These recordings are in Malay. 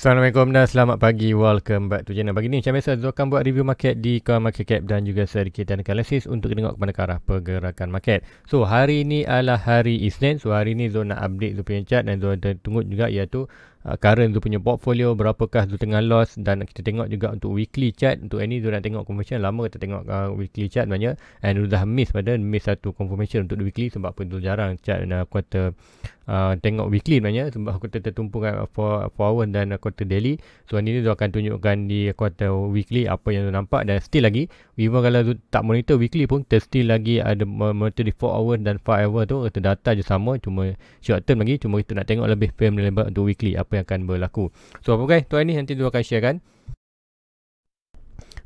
Assalamualaikum dan selamat pagi. Welcome back to channel. Bagi ni macam biasa, Zul buat review market di Coin Market Cap dan juga sedikit analisis untuk tengok kepada ke arah pergerakan market. So, hari ni adalah hari Isnin. So, hari ni Zul nak update Zul punya chart dan Zul tunggu juga iaitu Ah, current tu punya portfolio berapakah tu tengah loss dan kita tengok juga untuk weekly chart untuk ini tu nak tengok confirmation lama kita tengok uh, weekly chart sebenarnya and tu dah miss pada miss satu confirmation untuk weekly sebab apa tu jarang chart dan uh, quarter uh, tengok weekly sebenarnya sebab aku tertumpu kan for, hour dan uh, quarter daily so ini tu akan tunjukkan di quarter weekly apa yang tu nampak dan still lagi even kalau tu tak monitor weekly pun kita still lagi ada monitor di 4 hour dan 5 hour tu kita data je sama cuma short term lagi cuma kita nak tengok lebih firm dan lebar untuk weekly apa apa yang akan berlaku. So apa guys, tuan ini nanti dua akan sharekan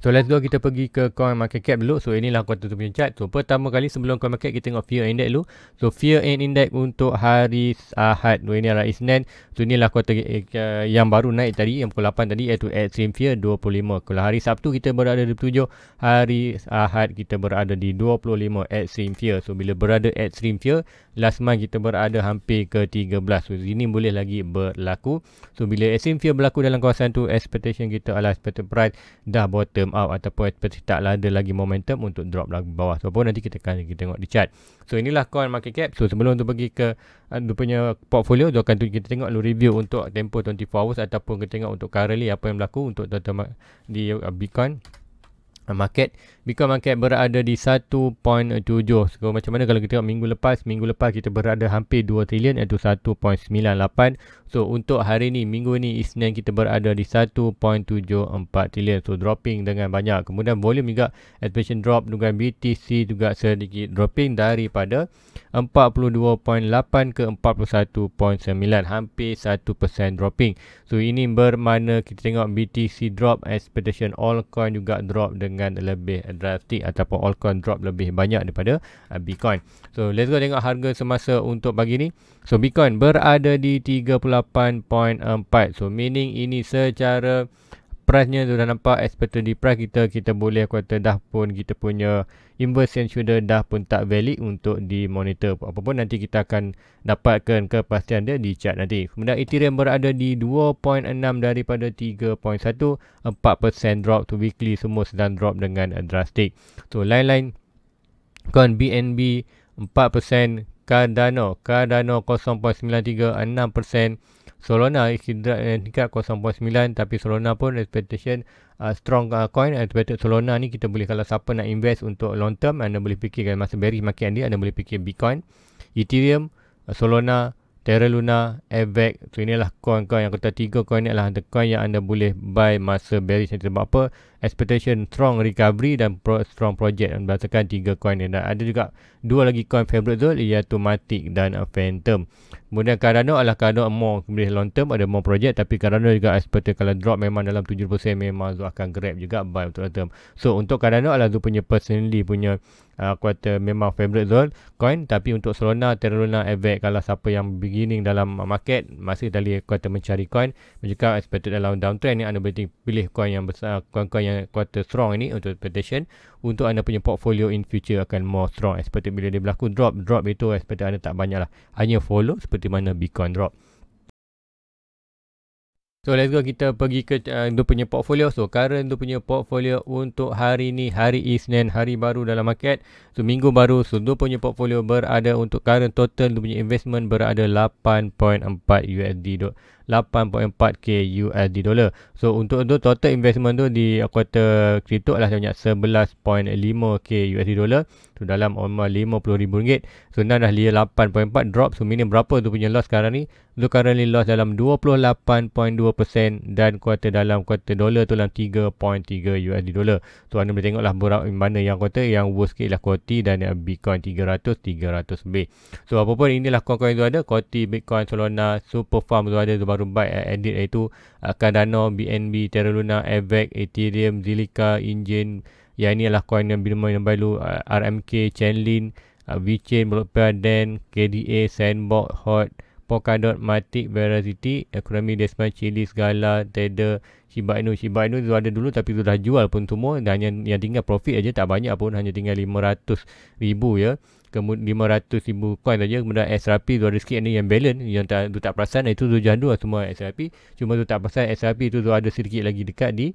So let's go kita pergi ke coin market cap dulu. So inilah aku tu punya chart. So pertama kali sebelum coin market kita tengok fear index dulu. So fear and index untuk hari Ahad. So ini adalah Isnin. So inilah aku uh, eh, yang baru naik tadi yang pukul 8 tadi iaitu extreme fear 25. Kalau hari Sabtu kita berada di 7, hari Ahad kita berada di 25 extreme fear. So bila berada extreme fear, last month kita berada hampir ke 13. So ini boleh lagi berlaku. So bila extreme fear berlaku dalam kawasan tu expectation kita adalah expected price dah bottom out ataupun seperti taklah ada lagi momentum untuk drop lagi bawah. So, pun nanti kita akan kita tengok di chart. So, inilah coin market cap. So, sebelum tu pergi ke rupanya uh, portfolio, tu akan kita tengok Lalu review untuk tempo 24 hours ataupun kita tengok untuk currently apa yang berlaku untuk di uh, Bitcoin market Bitcoin market berada di 1.7 so macam mana kalau kita tengok minggu lepas minggu lepas kita berada hampir 2 trilion iaitu 1.98 So untuk hari ni, minggu ni, Isnin kita berada di 1.74 trillion. So dropping dengan banyak. Kemudian volume juga expansion drop dengan BTC juga sedikit dropping daripada 42.8 ke 41.9. Hampir 1% dropping. So ini bermana kita tengok BTC drop expectation all coin juga drop dengan lebih drastic ataupun all coin drop lebih banyak daripada uh, Bitcoin. So let's go tengok harga semasa untuk pagi ni. So Bitcoin berada di 38.4. So meaning ini secara price-nya sudah nampak expected di price kita kita boleh kata dah pun kita punya inversion shoulder dah pun tak valid untuk di monitor apa pun nanti kita akan dapatkan kepastian dia di chart nanti kemudian Ethereum berada di 2.6 daripada 3.1 4% drop to weekly semua sedang drop dengan drastic so lain-lain kon BNB 4% Cardano, Cardano 0.936 6%, Solana tingkat 0.9 tapi Solana pun expectation uh, strong uh, coin expected Solana ni kita boleh kalau siapa nak invest untuk long term anda boleh fikirkan masa bearish market ni anda boleh fikir Bitcoin, Ethereum, uh, Solana, Terra Luna, Avax. E so inilah coin-coin yang kata tiga coin ni adalah coin yang anda boleh buy masa bearish sebab apa? expectation strong recovery dan pro, strong project berdasarkan tiga coin ni dan ada juga dua lagi coin favorite zone iaitu Matic dan uh, Phantom kemudian Cardano adalah Cardano more boleh long term ada more project tapi Cardano juga expect kalau drop memang dalam 70% memang Zul akan grab juga buy untuk long term so untuk Cardano adalah Zul punya personally punya uh, kuota memang favorite zone coin tapi untuk Solana Terra Luna Avex kalau siapa yang beginning dalam market masih dah dari kuota mencari coin jika expected dalam downtrend ni anda boleh pilih coin yang besar coin-coin yang quarter strong ini untuk expectation untuk anda punya portfolio in future akan more strong seperti bila dia berlaku drop drop itu seperti anda tak banyaklah. hanya follow seperti mana Bitcoin drop So let's go kita pergi ke uh, dia punya portfolio. So current dia punya portfolio untuk hari ni, hari Isnin, hari baru dalam market. So minggu baru, so dia punya portfolio berada untuk current total dia punya investment berada 8.4 USD. 8.4k USD dollar. So untuk tu total investment tu di quarter crypto adalah sebanyak 11.5k USD dollar. Tu so, dalam almost RM50,000. So now dah dia 8.4 drop. So minimum berapa tu punya loss sekarang ni? So currently loss dalam 28.2% dan quarter dalam quarter dollar tu dalam 3.3 USD dollar. So anda boleh tengoklah berapa mana yang quarter yang worst sikit ialah Koti dan Bitcoin 300 300 b. So apa pun inilah kawan-kawan yang tu ada, Koti, Bitcoin, Solana, farm tu ada tu baru buy uh, edit iaitu uh, Cardano, BNB, Terra Luna, Avax, Ethereum, Zilliqa, Engine. ya ini adalah coin yang bila main baru uh, RMK, Chainlink, uh, VeChain, Blockpadden, KDA, Sandbox, Hot, Polkadot, Matic, Veracity, ekonomi Desmond, Chili, segala, Tether, Shiba Inu. Shiba Inu tu ada dulu tapi sudah jual pun semua. Dan yang, yang tinggal profit aja tak banyak pun. Hanya tinggal RM500,000 ya kemudian 500,000 coin saja kemudian SRP tu ada sikit ni yang balance yang tak, tu tak perasan itu tu jandu lah semua SRP cuma tu tak perasan SRP tu, tu ada sedikit lagi dekat di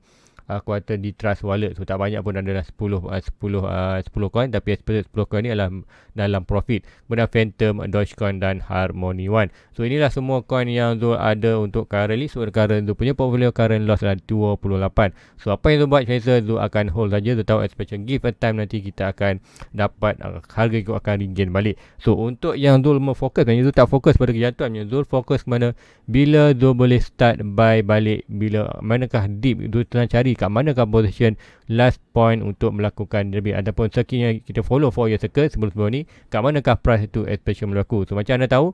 uh, kuarter di trust wallet so tak banyak pun ada 10 uh, 10 uh, 10 coin tapi 10 coin ni adalah dalam profit benda phantom dogecoin dan harmony one so inilah semua coin yang Zul ada untuk currently so current tu punya portfolio current loss adalah 28 so apa yang tu buat saya tu akan hold saja Zul tahu especially give a time nanti kita akan dapat uh, harga itu akan regain balik so untuk yang Zul memfokus dan Zul tak fokus pada kejatuhan Zul fokus kemana bila Zul boleh start buy balik bila manakah deep Zul tengah cari kat manakah position last point untuk melakukan lebih ataupun sekiranya kita follow 4 year circle sebelum-sebelum ni kat manakah price itu especially berlaku so macam anda tahu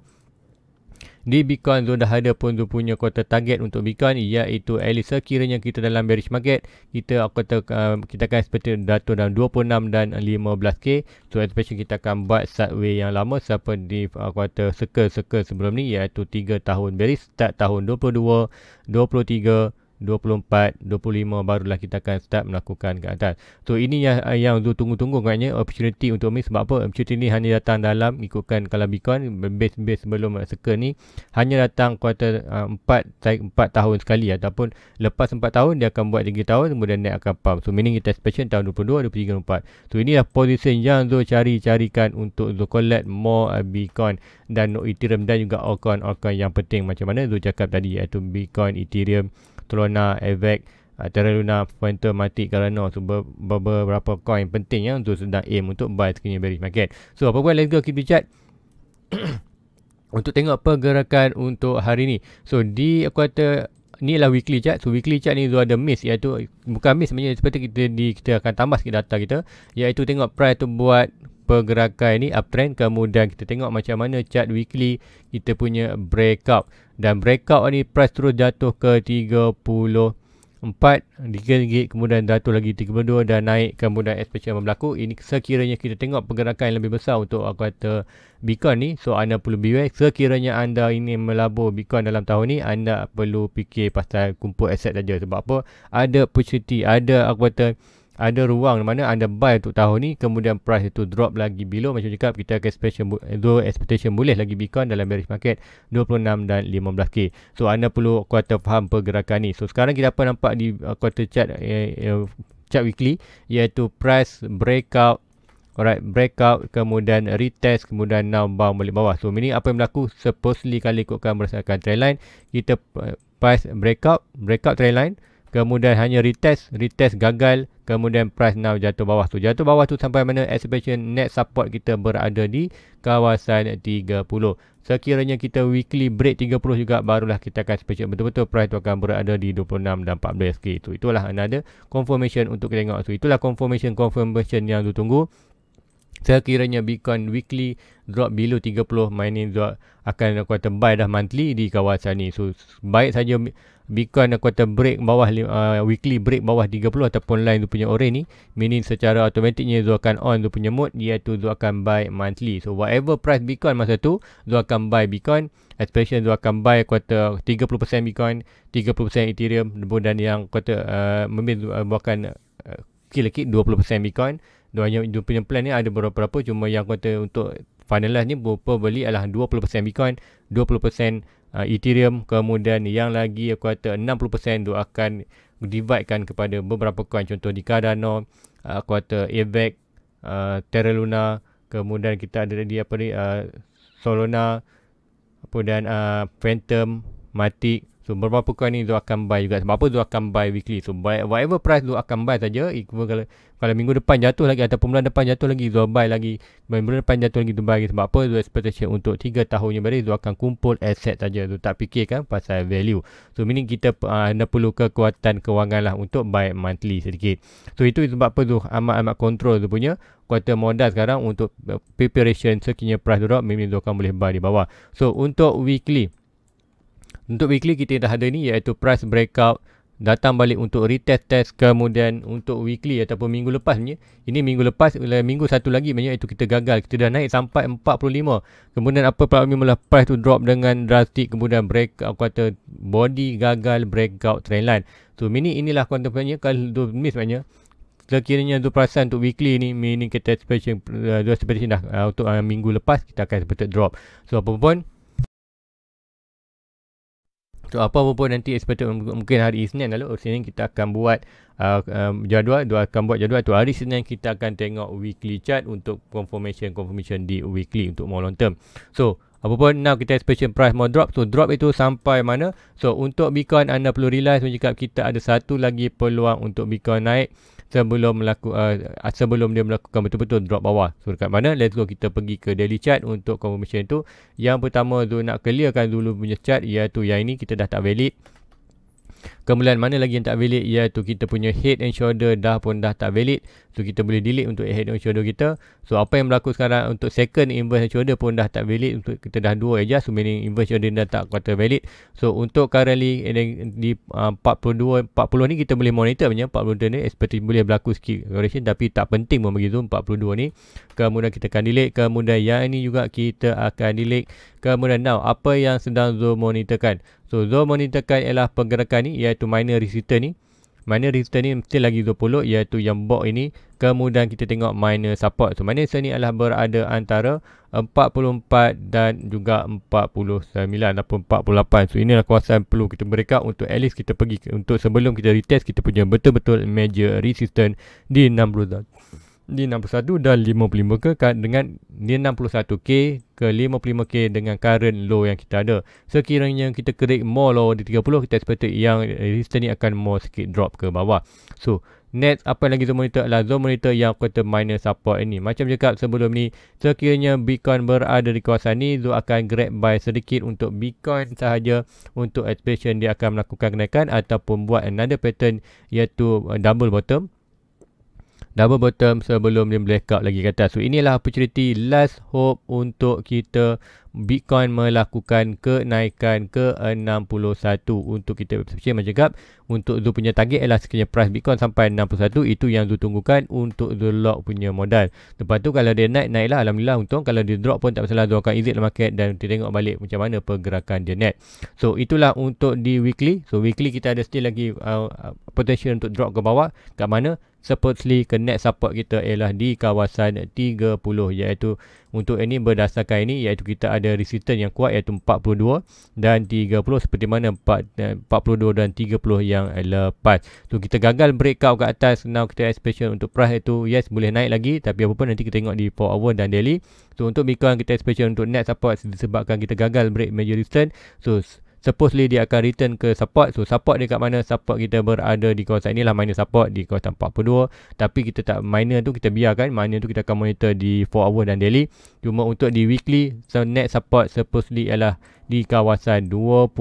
di Bitcoin Zone dah ada pun Zone punya kota target untuk Bitcoin iaitu at least sekiranya kita dalam bearish market kita aku kata uh, kita akan seperti data dalam 26 dan 15k so especially kita akan buat subway yang lama siapa di uh, aku kata circle-circle sebelum ni iaitu 3 tahun bearish start tahun 22 23 24, 25 barulah kita akan start melakukan ke atas. So ini yang eh, yang tunggu-tunggu katanya opportunity untuk mix sebab apa? Opportunity ni hanya datang dalam ikutkan kalau Bitcoin base-base sebelum seke ni hanya datang kuartal uh, 4, 4 tahun sekali ataupun lepas 4 tahun dia akan buat 3 tahun kemudian naik akan pump. So meaning kita special tahun 22, 23, 24. So inilah position yang Zul cari-carikan untuk Zul collect more uh, Bitcoin dan Ethereum dan juga altcoin-altcoin yang penting macam mana Zul cakap tadi iaitu Bitcoin, Ethereum, Trona, Evac, uh, Terra Luna, Pointer, Matic, Galano so ber- ber- beberapa coin penting ya untuk sedang aim untuk buy sekiranya bearish market. So apa pun let's go kita chat. untuk tengok pergerakan untuk hari ni. So di aku quarter ni lah weekly chart. So weekly chart ni tu ada miss iaitu bukan miss sebenarnya seperti kita di kita akan tambah sikit data kita iaitu tengok price tu buat pergerakan ini uptrend kemudian kita tengok macam mana chart weekly kita punya breakout dan breakout ni price terus jatuh ke 34 ringgit kemudian jatuh lagi 32 dan naik kemudian especially berlaku ini sekiranya kita tengok pergerakan yang lebih besar untuk aku kata Bitcoin ni so anda perlu beware sekiranya anda ini melabur Bitcoin dalam tahun ni anda perlu fikir pasal kumpul aset saja sebab apa ada opportunity ada aku kata ada ruang mana anda buy untuk tahun ni kemudian price itu drop lagi below macam cakap kita akan expectation eh, do expectation boleh lagi Bitcoin dalam bearish market 26 dan 15k so anda perlu kuarter faham pergerakan ni so sekarang kita apa nampak di uh, quarter chart eh, eh, chart weekly iaitu price breakout Alright, breakout kemudian retest kemudian now bound balik bawah. So, ini apa yang berlaku? Supposedly kalau ikutkan berdasarkan trendline, kita uh, price breakout, breakout trendline, kemudian hanya retest retest gagal kemudian price now jatuh bawah tu jatuh bawah tu sampai mana expectation net support kita berada di kawasan 30 sekiranya kita weekly break 30 juga barulah kita akan expectation betul-betul price tu akan berada di 26 dan 14 SK itu itulah Ada confirmation untuk kita tengok tu itulah confirmation confirmation yang tu tunggu Sekiranya Bitcoin weekly drop below 30, mining drop akan kuat buy dah monthly di kawasan ni. So, baik saja Bitcoin aku kata break bawah uh, weekly break bawah 30 ataupun line tu punya orange ni meaning secara automatiknya dia akan on tu punya mode iaitu dia akan buy monthly so whatever price Bitcoin masa tu dia akan buy Bitcoin especially dia akan buy kuota 30% Bitcoin 30% Ethereum dan yang kuota uh, memang uh, bukan uh, kira-kira 20% Bitcoin dia punya plan ni ada beberapa berapa cuma yang kuota untuk finalize ni beli adalah 20% Bitcoin, 20% uh, Ethereum kemudian yang lagi aku kata 60% tu akan dividekan kepada beberapa coin contoh di Cardano, uh, aku kata Avax, uh, Terra Luna, kemudian kita ada di apa ni uh, Solana kemudian uh, Phantom, Matic So berapa coin ni tu akan buy juga. Sebab apa tu akan buy weekly. So buy, whatever price tu akan buy saja. Even kalau kalau minggu depan jatuh lagi ataupun bulan depan jatuh lagi tu buy lagi. Bulan depan jatuh lagi tu buy lagi. Sebab apa tu expectation untuk 3 tahun yang beri tu akan kumpul aset saja. Tu tak fikirkan pasal value. So meaning kita uh, ah, anda perlu kekuatan kewangan lah untuk buy monthly sedikit. So itu sebab apa tu amat-amat control tu punya kuota modal sekarang untuk eh, preparation sekiranya price drop, mungkin tu akan boleh buy di bawah. So untuk weekly, untuk weekly kita dah ada ni iaitu price breakout datang balik untuk retest test kemudian untuk weekly ataupun minggu lepas ni ini minggu lepas eh, minggu satu lagi maknanya itu kita gagal kita dah naik sampai 45 kemudian apa pula memula price tu drop dengan drastik kemudian break aku kata body gagal breakout trendline so mini inilah kuantum punya kalau do miss maknanya sekiranya do perasan untuk weekly ni mini kita special uh, do special dah uh, untuk uh, minggu lepas kita akan seperti drop so apa pun So apa pun nanti expected mungkin hari Isnin lalu Isnin oh, kita akan buat uh, um, jadual dua akan buat jadual tu hari Isnin kita akan tengok weekly chart untuk confirmation confirmation di weekly untuk more long term. So apa pun now kita expectation price more drop. So drop itu sampai mana? So untuk Bitcoin anda perlu realize mencakap kita ada satu lagi peluang untuk Bitcoin naik sebelum melaku, uh, ah, sebelum dia melakukan betul-betul drop bawah. So dekat mana? Let's go kita pergi ke daily chart untuk confirmation itu. Yang pertama tu nak clearkan dulu punya chart iaitu yang ini kita dah tak valid. Kemudian mana lagi yang tak valid iaitu kita punya head and shoulder dah pun dah tak valid. So kita boleh delete untuk head and shoulder kita. So apa yang berlaku sekarang untuk second inverse and shoulder pun dah tak valid. untuk Kita dah dua aja. So meaning inverse shoulder dah tak kata valid. So untuk currently di uh, 42, 40 ni kita boleh monitor punya. 42 ni seperti boleh berlaku sikit correction tapi tak penting pun begitu 42 ni. Kemudian kita akan delete. Kemudian yang ini juga kita akan delete. Kemudian now apa yang sedang Zoom monitorkan. So Zoom monitorkan ialah pergerakan ni iaitu iaitu minor risk ni minor risk ni mesti lagi 20 iaitu yang box ini kemudian kita tengok minor support so minor sell ni adalah berada antara 44 dan juga 49 ataupun 48 so inilah kawasan perlu kita mereka untuk at least kita pergi untuk sebelum kita retest kita punya betul-betul major resistance di 60 zone D61 dan 55K dengan D61K ke 55K dengan current low yang kita ada. Sekiranya kita kerik more low di 30, kita expect yang resistance ni akan more sikit drop ke bawah. So, next apa lagi zone monitor adalah zone monitor yang kata minor support ini. Macam cakap sebelum ni, sekiranya Bitcoin berada di kawasan ni, zone akan grab buy sedikit untuk Bitcoin sahaja untuk expression dia akan melakukan kenaikan ataupun buat another pattern iaitu uh, double bottom double bottom sebelum dia blackout lagi ke atas. So inilah opportunity last hope untuk kita Bitcoin melakukan kenaikan ke 61 untuk kita percaya macam cakap untuk Zul punya target ialah sekiranya price Bitcoin sampai 61 itu yang Zul tunggukan untuk Zul lock punya modal lepas tu kalau dia naik naiklah Alhamdulillah untung kalau dia drop pun tak masalah Zul akan exit market dan kita tengok balik macam mana pergerakan dia net so itulah untuk di weekly so weekly kita ada still lagi uh, uh potential untuk drop ke bawah kat mana supposedly connect support kita ialah di kawasan 30 iaitu untuk ini berdasarkan ini iaitu kita ada resistance yang kuat iaitu 42 dan 30 seperti mana 42 eh, dan 30 yang lepas. So kita gagal breakout ke atas now kita expectation untuk price itu yes boleh naik lagi tapi apa pun nanti kita tengok di 4 hour dan daily. So untuk Bitcoin kita expectation untuk net support disebabkan kita gagal break major resistance. So supposedly dia akan return ke support so support kat mana support kita berada di kawasan inilah miner support di kawasan 42 tapi kita tak miner tu kita biarkan miner tu kita akan monitor di 4 hour dan daily cuma untuk di weekly so net support supposedly ialah di kawasan 28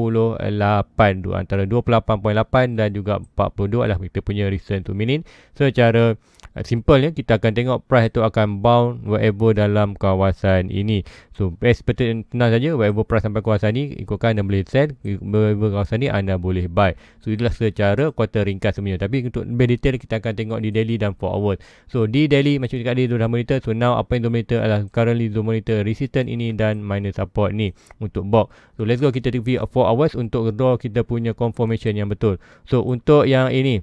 tu antara 28.8 dan juga 42 adalah kita punya recent 2 minute secara uh, simple ya kita akan tengok price itu akan bound whatever dalam kawasan ini so seperti tenang saja whatever price sampai kawasan ini ikutkan anda boleh sell whatever kawasan ini anda boleh buy so itulah secara kuarter ringkas semuanya tapi untuk lebih detail kita akan tengok di daily dan for hours so di daily macam dekat dia dah monitor so now apa yang dia monitor adalah currently dia monitor resistance ini dan minus support ni untuk box So let's go kita review 4 hours untuk draw kita punya confirmation yang betul. So untuk yang ini.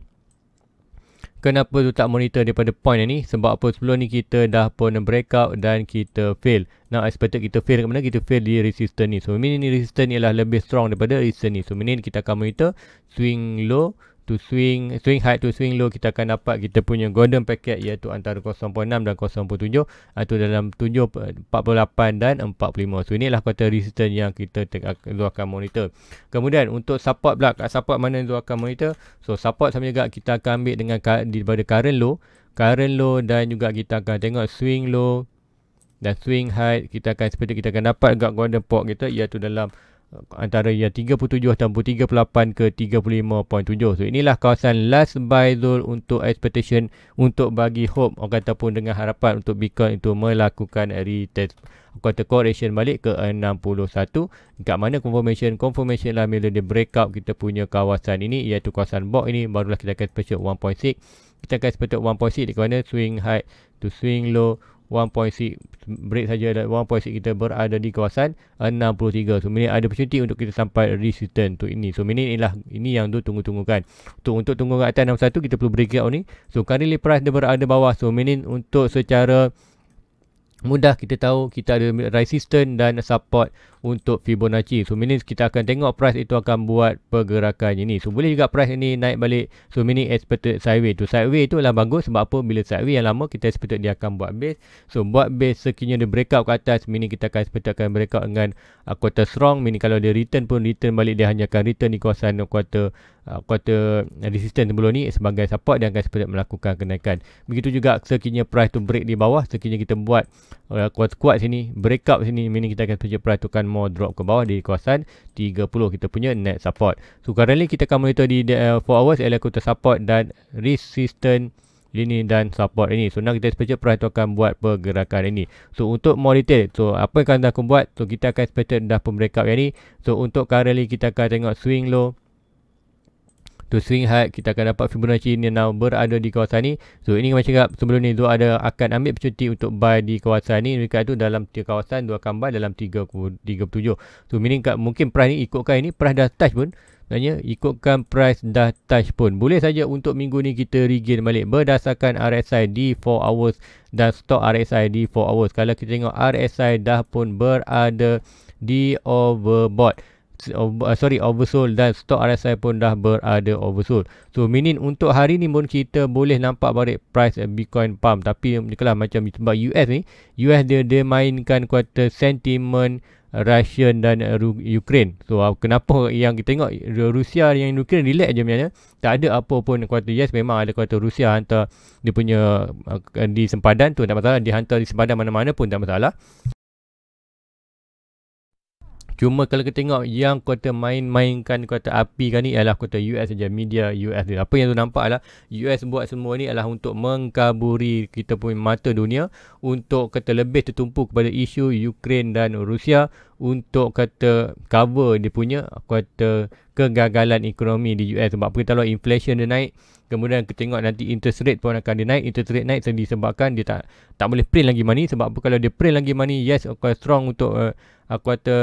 Kenapa tu tak monitor daripada point ni? Sebab apa sebelum ni kita dah pun break out dan kita fail. Now expected kita fail kat mana? Kita fail di resistance ni. So meaning ni resistance ni ialah lebih strong daripada resistance ni. So meaning kita akan monitor swing low to swing swing high to swing low kita akan dapat kita punya golden packet iaitu antara 0.6 dan 0.7 atau ah, dalam 48 eh, dan 45 so inilah kata resistance yang kita Zul akan monitor kemudian untuk support pula support mana Zul akan monitor so support sama juga kita akan ambil dengan daripada current low current low dan juga kita akan tengok swing low dan swing high kita akan seperti kita akan dapat dekat golden pot kita iaitu dalam antara yang 37 tahun 38 ke 35.7. So inilah kawasan last buy zone untuk expectation untuk bagi hope orang kata pun dengan harapan untuk Bitcoin itu melakukan retest kata correction balik ke 61 dekat mana confirmation confirmation lah bila dia break out kita punya kawasan ini iaitu kawasan box ini barulah kita akan special 1.6 kita akan special 1.6 di mana swing high to swing low 1.6 break saja dan 1.6 kita berada di kawasan 63. So ini ada opportunity untuk kita sampai resistance tu ini. So ini inilah ini yang tu tunggu-tunggukan. Untuk untuk tunggu kat atas 61 kita perlu break out ni. So currently price dia berada bawah. So ini untuk secara mudah kita tahu kita ada resistance dan support untuk Fibonacci. So meaning kita akan tengok price itu akan buat pergerakan ini. So boleh juga price ini naik balik. So meaning expected sideways. So sideways tu adalah bagus sebab apa? Bila sideways yang lama kita expected dia akan buat base. So buat base sekiranya dia break out ke atas. Meaning kita akan expected akan out dengan uh, quarter strong. Meaning kalau dia return pun return balik dia hanya akan return di kawasan quarter uh, quarter resistance sebelum ni sebagai support dan akan sempat melakukan kenaikan. Begitu juga sekiranya price tu break di bawah, sekiranya kita buat uh, kuat-kuat uh, sini, up sini, meaning kita akan punya price tu kan more drop ke bawah di kawasan 30 kita punya net support. So currently kita akan monitor di 4 uh, hours ialah quarter support dan resistance ini dan support ini. So nak kita special price tu akan buat pergerakan ini. So untuk more detail. So apa yang akan aku buat. So kita akan special dah pembreakout yang ini. So untuk currently kita akan tengok swing low to swing high kita akan dapat Fibonacci ni now berada di kawasan ni so ini macam cakap sebelum ni Zul ada akan ambil percuti untuk buy di kawasan ni Mereka tu dalam tiga kawasan dua akan buy dalam 3.37 so meaning kat mungkin price ni ikutkan ini price dah touch pun Maksudnya ikutkan price dah touch pun. Boleh saja untuk minggu ni kita regain balik berdasarkan RSI di 4 hours dan stock RSI di 4 hours. Kalau kita tengok RSI dah pun berada di overbought uh, sorry oversold dan stok RSI pun dah berada oversold. So meaning untuk hari ni pun kita boleh nampak balik price Bitcoin pump tapi um, kalau macam sebab US ni US dia dia mainkan kuota sentiment uh, Russian dan uh, Ukraine. So uh, kenapa yang kita tengok Rusia dan Ukraine relax je sebenarnya. Tak ada apa pun kuota yes memang ada kuota Rusia hantar dia punya uh, di sempadan tu tak masalah dia hantar di sempadan mana-mana pun tak masalah. Cuma kalau kita tengok yang kota main-mainkan kota api kan ni ialah kota US saja media US dia. Apa yang tu nampak adalah US buat semua ni adalah untuk mengkaburi kita punya mata dunia untuk kata lebih tertumpu kepada isu Ukraine dan Rusia untuk kata cover dia punya kata kegagalan ekonomi di US sebab apa? kita tahu inflation dia naik kemudian kita tengok nanti interest rate pun akan dia naik interest rate naik disebabkan dia tak tak boleh print lagi money sebab apa kalau dia print lagi money yes akan strong untuk uh, eh, aku kata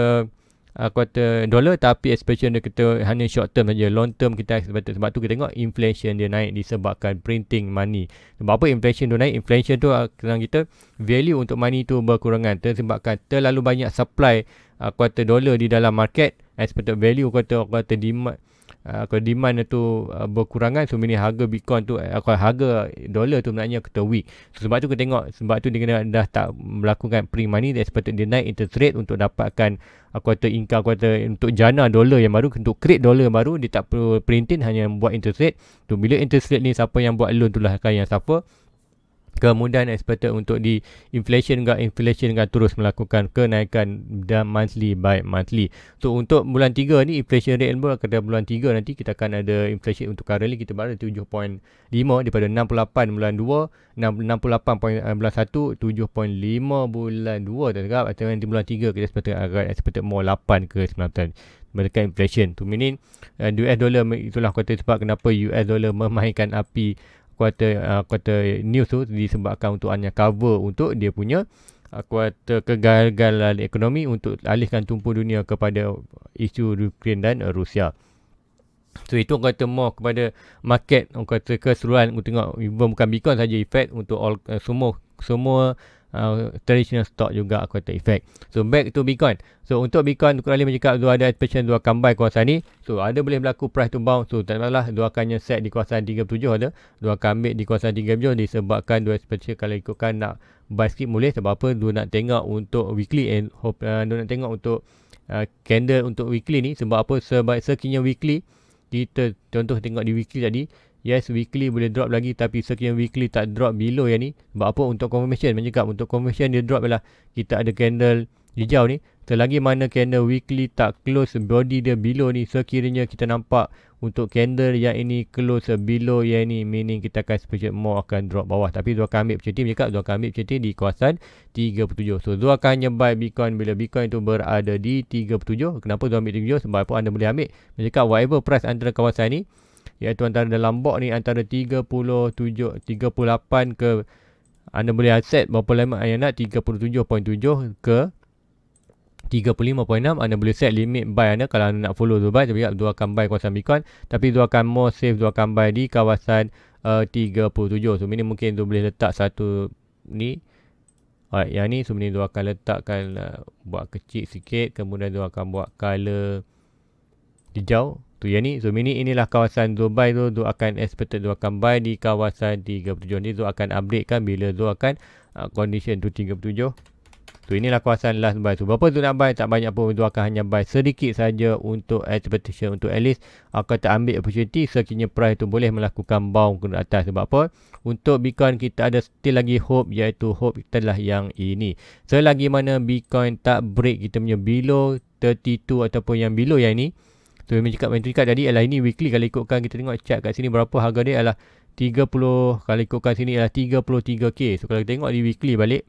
uh, quarter dollar tapi especially dia kata hanya short term saja long term kita expected sebab tu kita tengok inflation dia naik disebabkan printing money sebab apa inflation tu naik inflation tu ah, senang uh, kita value untuk money tu berkurangan disebabkan terlalu banyak supply uh, quarter dollar di dalam market expected value quarter quarter demand uh, kalau demand tu uh, berkurangan so meaning harga bitcoin tu uh, harga dolar tu sebenarnya kita weak so, sebab tu kita tengok sebab tu dia kena dah tak melakukan print money dia sepatutnya dia naik interest rate untuk dapatkan uh, quarter income quarter untuk jana dolar yang baru untuk create dolar baru dia tak perlu printing hanya buat interest rate tu bila interest rate ni siapa yang buat loan tu lah kan yang suffer kemudian expected untuk di inflation enggak inflation enggak terus melakukan kenaikan dan monthly by monthly. So untuk bulan 3 ni inflation rate pun kepada bulan 3 nanti kita akan ada inflation untuk currently kita berada 7.5 daripada 68 bulan 2 68.1 7.5 bulan 2 tak tengok atau nanti bulan 3 kita expected agak expected more 8 ke 9 tahun menekan inflation tu meaning eh, US dollar itulah kata sebab kenapa US dollar memainkan api quarter uh, quarter news tu disebabkan untuk hanya cover untuk dia punya uh, quarter kegagalan ekonomi untuk alihkan tumpu dunia kepada isu Ukraine dan uh, Rusia. So itu orang kata more kepada market orang kata keseluruhan untuk tengok even bukan Bitcoin saja effect untuk all, uh, semua semua uh, traditional stock juga kuota effect. So back to Bitcoin. So untuk Bitcoin kurang kali macam dua ada expansion dua akan buy kuasa ni. So ada boleh berlaku price to bounce. So tak masalah dua akan set di kuasa 37 ada. Dua akan ambil di kuasa 37 disebabkan dua expansion kalau ikutkan nak buy sikit boleh sebab apa dua nak tengok untuk weekly and hope uh, dua nak tengok untuk uh, candle untuk weekly ni sebab apa sebab sekiranya weekly kita contoh tengok di weekly tadi Yes, weekly boleh drop lagi tapi sekian weekly tak drop below yang ni. Sebab apa? Untuk confirmation. Mencakap untuk confirmation dia drop ialah kita ada candle hijau ni. Selagi mana candle weekly tak close body dia below ni. Sekiranya kita nampak untuk candle yang ini close below yang ini. Meaning kita akan sepercet more akan drop bawah. Tapi dua akan ambil percetin. Mencakap dua akan ambil percetin di kawasan 37. So dua akan nyebat Bitcoin bila Bitcoin itu berada di 37. Kenapa dua ambil 37? Sebab apa anda boleh ambil. Mencakap whatever price antara kawasan ni iaitu antara dalam box ni antara 37 38 ke anda boleh set berapa limit yang nak 37.7 ke 35.6 anda boleh set limit buy anda kalau anda nak follow Zubai tapi tak dua akan buy kawasan Bitcoin tapi dua akan more safe dua akan buy di kawasan eh, uh, 37 so ini mungkin tu boleh letak satu ni Alright, yang ni sebenarnya dia akan letakkan uh, buat kecil sikit kemudian dia akan buat color hijau tu yang ni zoom ini inilah kawasan Zul buy tu Zul akan expected Zul akan buy di kawasan 37 ni Zul akan update kan bila Zul akan uh, condition tu 37 so inilah kawasan last buy so berapa tu nak buy tak banyak pun Zul akan hanya buy sedikit saja untuk expectation untuk at least akan tak ambil opportunity sekiranya price tu boleh melakukan bounce ke atas sebab apa untuk Bitcoin kita ada still lagi hope iaitu hope kita lah yang ini selagi mana Bitcoin tak break kita punya below 32 ataupun yang below yang ini So memang cakap macam tu cakap tadi ialah ini weekly kalau ikutkan kita tengok chart kat sini berapa harga dia ialah 30 kalau ikutkan sini ialah 33k. So kalau kita tengok di weekly balik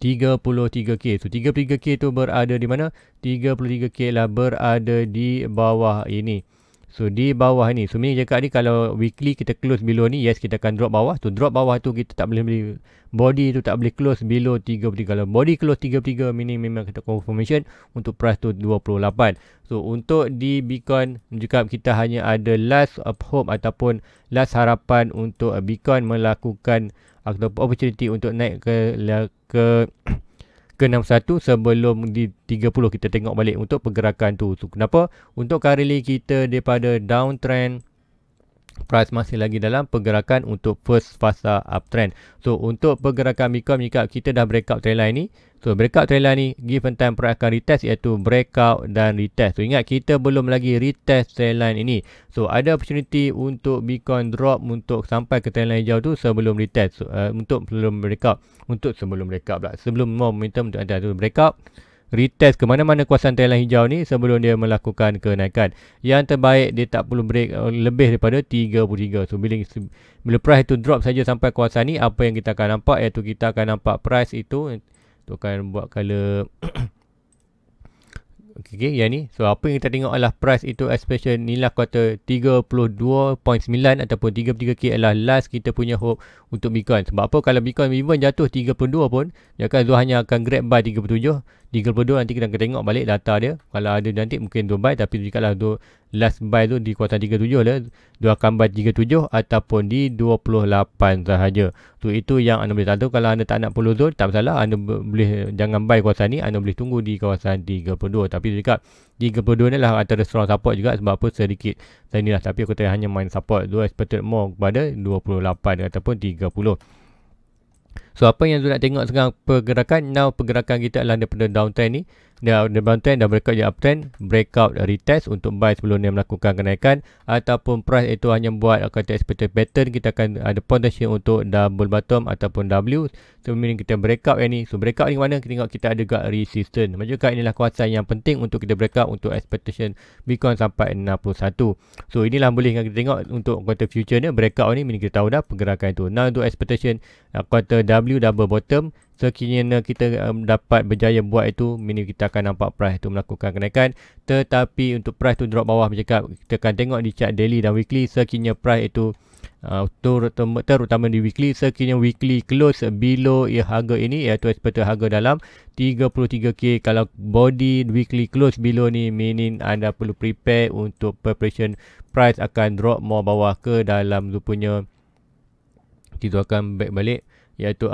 33k. So 33k tu berada di mana? 33k lah berada di bawah ini. So di bawah ni, sebenarnya so, cakap ni kalau weekly kita close below ni, yes kita akan drop bawah. To drop bawah tu kita tak boleh beli body tu tak boleh close below 33. Kalau body close 33, meaning memang kita confirmation untuk price tu 28. So untuk di Bitcoin, cakap kita hanya ada last of hope ataupun last harapan untuk uh, Bitcoin melakukan ataupun uh, opportunity untuk naik ke ke ke 61 sebelum di 30 kita tengok balik untuk pergerakan tu. So, kenapa? Untuk currently kita daripada downtrend price masih lagi dalam pergerakan untuk first fasa uptrend. So untuk pergerakan Bitcoin jika kita dah breakout trend line ni. So breakout trend line ni given time price akan retest iaitu breakout dan retest. So ingat kita belum lagi retest trend line ini. So ada opportunity untuk Bitcoin drop untuk sampai ke trend line hijau tu sebelum retest. So, uh, untuk sebelum breakout. Untuk sebelum breakout pula. Sebelum momentum untuk ada tu breakout retest ke mana-mana kuasaan tailan hijau ni sebelum dia melakukan kenaikan. Yang terbaik dia tak perlu break eh, lebih daripada 33. So bila bila price itu drop saja sampai kuasaan ni apa yang kita akan nampak iaitu kita akan nampak price itu tu akan buat color Okay, yang ni. So, apa yang kita tengok adalah price itu especially nilai kuota 32.9 ataupun 33K adalah last kita punya hope untuk Bitcoin. Sebab apa? Kalau Bitcoin even jatuh 32 pun, dia akan dia hanya akan grab buy 37. 32 nanti kita akan tengok balik data dia. Kalau ada nanti mungkin 2 buy tapi jika lah last buy tu di kuartal 37 lah. Dua kambar 37 ataupun di 28 sahaja. Tu itu yang anda boleh tahu. Kalau anda tak nak follow zone, tak masalah. Anda boleh jangan buy kuartal ni. Anda boleh tunggu di kawasan 32. Tapi dekat 32 ni lah antara strong support juga sebab apa sedikit. Saya ni lah. Tapi aku tanya hanya main support. Dua expected more kepada 28 ataupun 30. So apa yang tu nak tengok sekarang pergerakan. Now pergerakan kita adalah daripada downtrend ni dia ada bantuan dah breakout je uptrend breakout retest untuk buy sebelum dia melakukan kenaikan ataupun price itu hanya buat kata expected pattern kita akan ada potensi untuk double bottom ataupun W so kita breakout yang ni so breakout ni mana kita tengok kita ada guard resistance macam juga inilah kawasan yang penting untuk kita breakout untuk expectation Bitcoin sampai 61 so inilah boleh kita tengok untuk kuartal future ni breakout ni mungkin kita tahu dah pergerakan itu now untuk expectation kuartal W double bottom sekiranya kita um, dapat berjaya buat itu mini kita akan nampak price tu melakukan kenaikan tetapi untuk price tu drop bawah bercakap kita akan tengok di chart daily dan weekly sekiranya price itu Uh, terutama di weekly sekiranya weekly close below ya, harga ini iaitu ya, seperti harga dalam 33k kalau body weekly close below ni meaning anda perlu prepare untuk preparation price akan drop more bawah ke dalam rupanya kita akan back balik iaitu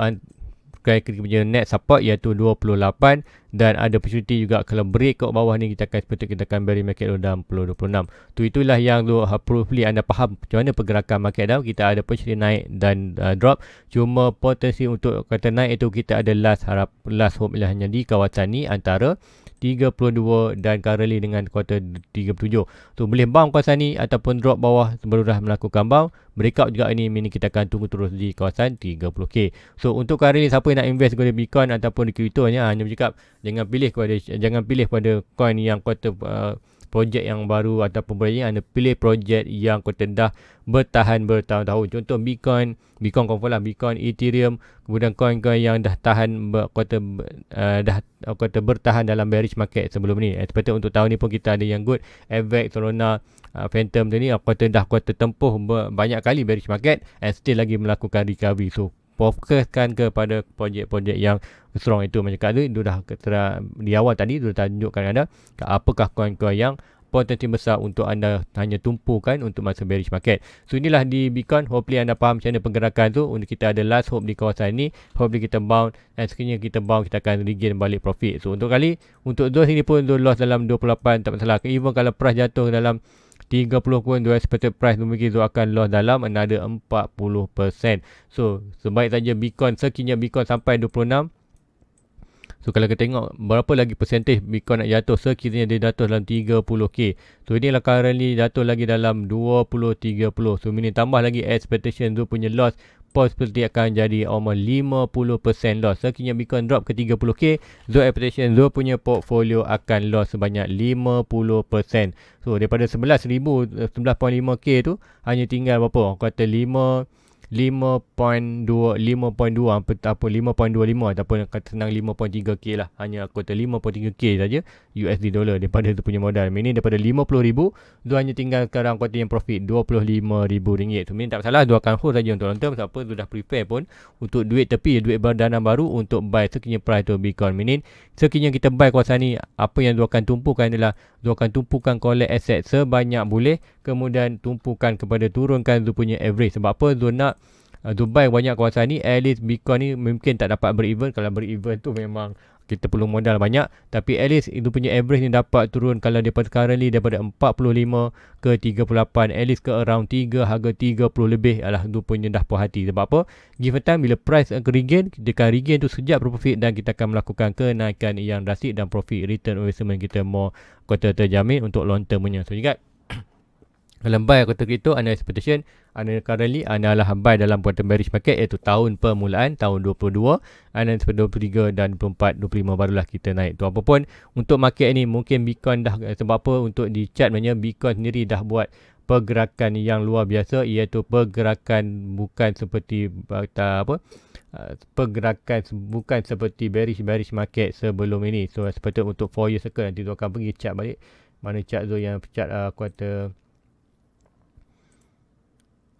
tekan kita punya net support iaitu 28 dan ada opportunity juga kalau break ke bawah ni kita akan seperti kita akan bearish market down 26. Tu itulah yang tu hopefully anda faham macam mana pergerakan market down kita ada potensi naik dan uh, drop cuma potensi untuk kata naik itu kita ada last harap last hope ialah hanya di kawasan ni antara 32 dan currently dengan kuota 37. tu, boleh bang kawasan ni ataupun drop bawah sebelum dah melakukan bounce. Breakout juga ini mini kita akan tunggu terus di kawasan 30k. So untuk currently siapa yang nak invest guna Bitcoin ataupun crypto ni ha, hanya bercakap jangan pilih kepada jangan pilih pada coin yang kuota uh, projek yang baru ataupun projek yang anda pilih projek yang kau dah bertahan bertahun-tahun. Contoh Bitcoin, Bitcoin confirm lah, Bitcoin, Ethereum, kemudian coin-coin yang dah tahan kota uh, eh, dah kota bertahan dalam bearish market sebelum ni. Eh, seperti untuk tahun ni pun kita ada yang good, Avax, Solana, uh, Phantom tu ni, kota dah kota tempuh banyak kali bearish market and still lagi melakukan recovery. So, fokuskan kepada projek-projek yang strong itu macam kata itu dah ketera di awal tadi sudah tunjukkan anda apakah kawan-kawan yang potensi besar untuk anda hanya tumpukan untuk masa bearish market. So inilah di Bitcoin. Hopefully anda faham macam mana pergerakan tu. Untuk kita ada last hope di kawasan ni. Hopefully kita bound. Dan sekiranya kita bound, kita akan regain balik profit. So untuk kali, untuk dos ini pun dos loss dalam 28 tak masalah. Even kalau price jatuh dalam 30.2 expected price tu mungkin tu akan loss dalam another 40%. So sebaik saja Bitcoin sekiranya Bitcoin sampai 26. So kalau kita tengok berapa lagi percentage Bitcoin nak jatuh sekiranya dia jatuh dalam 30k. So inilah currently jatuh lagi dalam 20-30. So ini tambah lagi expectation tu punya loss support seperti akan jadi almost 50% loss. So, kini Bitcoin drop ke 30k, Zo expectation Zo punya portfolio akan loss sebanyak 50%. So, daripada 11,000, 11.5k eh, tu hanya tinggal berapa? Kata 5 5.2 apa 5.25 ataupun kata senang 5.3k lah hanya kuota 5.3k saja USD dollar daripada tu punya modal ini daripada 50000 tu hanya tinggal sekarang kota yang profit 25000 ringgit tu ini tak salah tu akan hold saja untuk long sebab apa tu dah prepare pun untuk duit tepi duit berdana baru untuk buy sekiranya price tu bitcoin ini sekiranya kita buy kuasa ni apa yang tu akan tumpukan adalah tu akan tumpukan collect asset sebanyak boleh kemudian tumpukan kepada turunkan tu punya average sebab apa Zul nak uh, Dubai banyak kawasan ni at least Bitcoin ni mungkin tak dapat break kalau break tu memang kita perlu modal banyak tapi at least itu punya average ni dapat turun kalau daripada sekarang ni daripada 45 ke 38 at least ke around 3 harga 30 lebih adalah itu punya dah puas hati sebab apa give time bila price akan regain kita akan regain tu sejak profit dan kita akan melakukan kenaikan yang drastik dan profit return investment kita more kota terjamin untuk long term punya so you kalau buy aku tengok itu Under expectation anda currently anda lah buy dalam bottom bearish market Iaitu tahun permulaan Tahun 22 Under expectation 23 dan 24 25 barulah kita naik tu Apa pun Untuk market ni Mungkin Bitcoin dah Sebab apa Untuk di chart namanya Bitcoin sendiri dah buat pergerakan yang luar biasa iaitu pergerakan bukan seperti uh, apa uh, pergerakan bukan seperti bearish bearish market sebelum ini so sepatutnya untuk 4 years cycle nanti tu akan pergi chart balik mana chart tu yang chart uh, quarter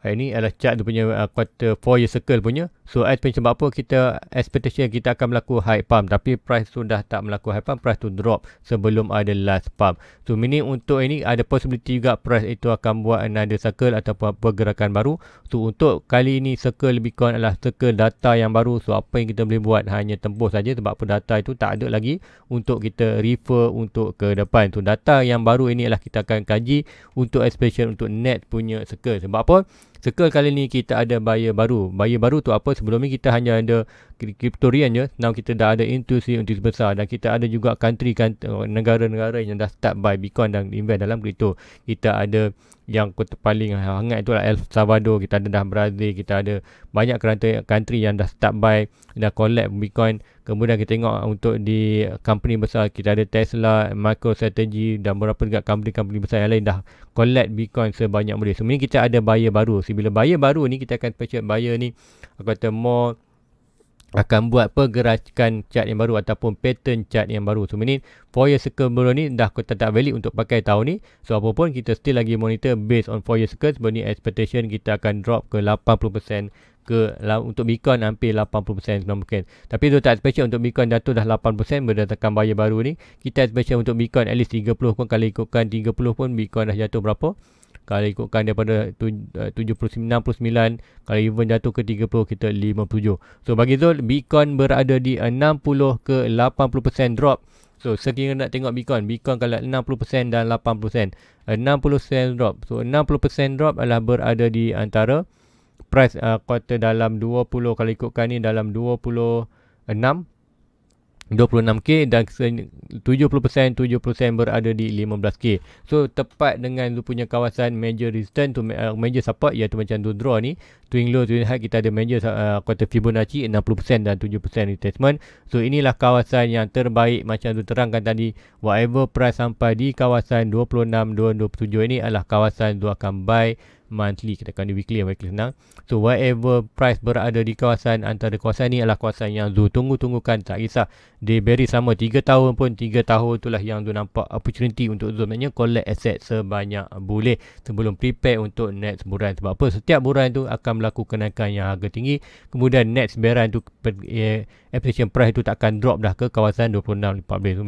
Uh, ini adalah chart dia punya uh, quarter 4 year circle punya. So I think sebab apa kita expectation kita akan berlaku high pump tapi price tu dah tak melaku high pump, price tu drop sebelum ada last pump. So mini untuk ini ada possibility juga price itu akan buat another circle ataupun pergerakan baru. So untuk kali ini circle lebih adalah circle data yang baru. So apa yang kita boleh buat hanya tempuh saja sebab apa data itu tak ada lagi untuk kita refer untuk ke depan. So data yang baru ini adalah kita akan kaji untuk expectation untuk net punya circle. Sebab apa? Circle kali ni kita ada buyer baru. Buyer baru tu apa? Sebelum ni kita hanya ada kriptorian je. Now kita dah ada intuisi untuk besar dan kita ada juga country negara-negara yang dah start buy Bitcoin dan invest dalam crypto Kita ada yang paling hangat itulah El Salvador kita ada dah Brazil kita ada banyak country, country yang dah start buy dah collect Bitcoin kemudian kita tengok untuk di company besar kita ada Tesla MicroStrategy dan beberapa juga company-company besar yang lain dah collect Bitcoin sebanyak boleh sebenarnya kita ada buyer baru so, bila buyer baru ni kita akan special buyer ni aku kata more akan buat pergerakan cat yang baru ataupun pattern cat yang baru. So, ini 4 year circle baru ni dah tetap valid untuk pakai tahun ni. So, apapun kita still lagi monitor based on 4 year circle. Sebab expectation kita akan drop ke 80% ke untuk Bitcoin hampir 80% sebenarnya mungkin. Tapi tu tak special untuk Bitcoin dah tu dah 8% berdasarkan bayar baru ni. Kita special untuk Bitcoin at least 30 pun kalau ikutkan 30 pun Bitcoin dah jatuh berapa? kalau ikutkan daripada 70 99 eh, kalau even jatuh ke 30 kita 57 so bagi Zul Bitcoin berada di 60 ke 80% drop so sekiranya nak tengok Bitcoin Bitcoin kalau 60% dan 80% 60 drop so 60% drop adalah berada di antara price uh, eh, quarter dalam 20 kalau ikutkan ni dalam 20 26k dan 70% 70% berada di 15k. So tepat dengan tu punya kawasan major resistance tu uh, major support iaitu macam tu draw ni, twin low twin high kita ada major uh, quarter Fibonacci 60% dan 7% retracement. So inilah kawasan yang terbaik macam tu terangkan tadi whatever price sampai di kawasan 26 27 ini adalah kawasan tu akan buy monthly kita akan di weekly yang paling senang so whatever price berada di kawasan antara kawasan ni adalah kawasan yang Zul tunggu-tunggukan tak kisah dia beri sama 3 tahun pun 3 tahun itulah yang Zul nampak opportunity untuk Zul maknanya collect asset sebanyak boleh sebelum prepare untuk next buran sebab apa setiap buran tu akan berlaku kenaikan yang harga tinggi kemudian next buran tu eh, price tu takkan drop dah ke kawasan 26.14 so,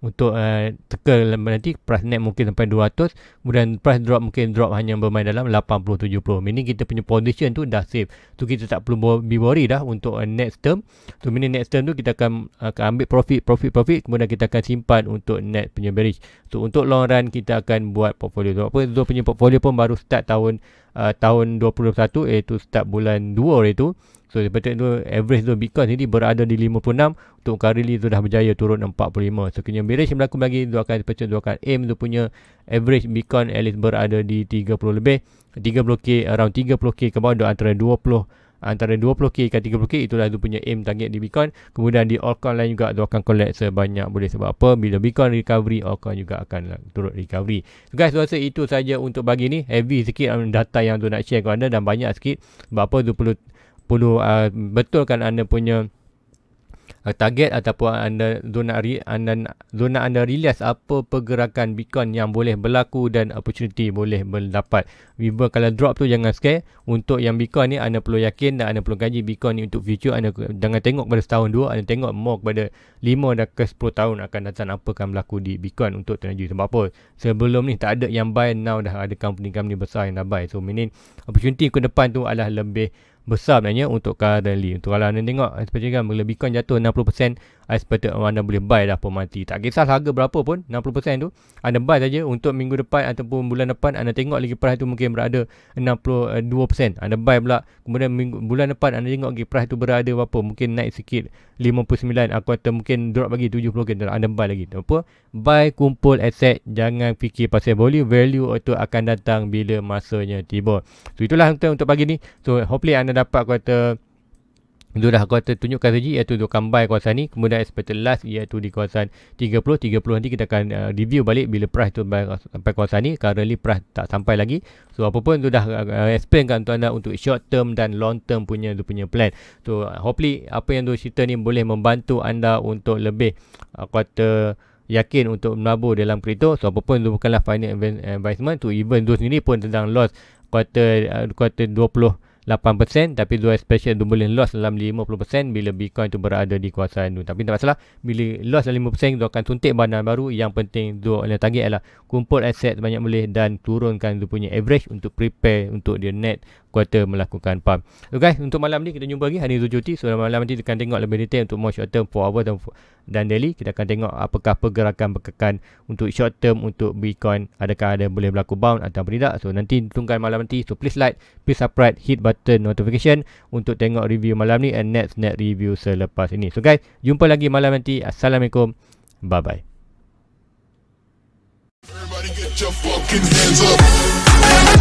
untuk uh, eh, tackle nanti price naik mungkin sampai 200 kemudian price drop mungkin drop hanya bermain dalam 80-70 meaning kita punya position tu dah safe tu kita tak perlu be worry dah untuk uh, next term tu so, meaning next term tu kita akan, eh, akan ambil profit profit profit kemudian kita akan simpan untuk net punya bearish so untuk long run kita akan buat portfolio tu apa Zul punya portfolio pun baru start tahun uh, tahun 2021 iaitu eh, start bulan 2 itu so daripada itu average zone Bitcoin ini berada di 56 untuk currently dah berjaya turun 45 so kena bearish berlaku bagi dia akan pecah dia akan aim itu punya average Bitcoin at least berada di 30 lebih 30k around 30k ke bawah antara 20 antara 20k ke 30k itulah dia punya aim target di Bitcoin kemudian di altcoin lain juga dia akan collect sebanyak boleh sebab apa bila Bitcoin recovery altcoin juga akan turut recovery so guys saya rasa itu saja untuk bagi ni heavy sikit data yang tu nak share kepada anda dan banyak sikit sebab apa tu perlu perlu uh, betulkan anda punya uh, target ataupun anda zona re, anda zona anda rilias apa pergerakan Bitcoin yang boleh berlaku dan opportunity boleh mendapat. Viber kalau drop tu jangan scare. Untuk yang Bitcoin ni anda perlu yakin dan anda perlu kaji Bitcoin ni untuk future anda jangan tengok pada setahun dua anda tengok more pada 5 dan ke 10 tahun akan datang apa akan berlaku di Bitcoin untuk tenaga sebab apa? Sebelum ni tak ada yang buy now dah ada company-company besar yang dah buy. So meaning opportunity ke depan tu adalah lebih besar sebenarnya untuk Carl dan Untuk kalau anda tengok, eh, seperti kan, bila Bitcoin jatuh 60%, expected anda boleh buy dah pemati. Tak kisah harga berapa pun 60% tu anda buy saja untuk minggu depan ataupun bulan depan anda tengok lagi price tu mungkin berada 62%. Anda buy pula kemudian minggu bulan depan anda tengok lagi price tu berada berapa mungkin naik sikit 59 aku kata mungkin drop lagi 70 ke anda buy lagi. Tak apa. Buy kumpul aset jangan fikir pasal boleh value itu akan datang bila masanya tiba. So itulah untuk pagi ni. So hopefully anda dapat aku kata Itulah aku akan tunjukkan saja iaitu untuk combine kawasan ni. Kemudian expected last iaitu di kawasan 30. 30 nanti kita akan uh, review balik bila price tu sampai kawasan ni. Currently price tak sampai lagi. So apapun tu dah uh, uh explain kan untuk anda untuk short term dan long term punya tu punya plan. So hopefully apa yang tu cerita ni boleh membantu anda untuk lebih aku uh, akan yakin untuk menabur dalam crypto. So pun tu bukanlah final investment tu. Even tu sendiri pun tentang loss kuartal, uh, kuartal 20 8% tapi dua special tu boleh loss dalam 50% bila Bitcoin tu berada di kuasaan tu. Tapi tak masalah bila loss dalam 5% tu akan suntik bandar baru yang penting dua punya target adalah kumpul aset banyak boleh dan turunkan tu punya average untuk prepare untuk dia net quarter melakukan pump. So guys, untuk malam ni kita jumpa lagi hari Zulhijjah. So malam ni kita akan tengok lebih detail untuk more short term, for hour dan dan daily. Kita akan tengok apakah pergerakan berkekan untuk short term untuk Bitcoin. Adakah ada boleh berlaku bound atau tidak. So nanti tunggu malam nanti. So please like, please subscribe, hit button notification untuk tengok review malam ni and next next review selepas ini. So guys, jumpa lagi malam nanti. Assalamualaikum. Bye-bye. Everybody get your fucking hands up.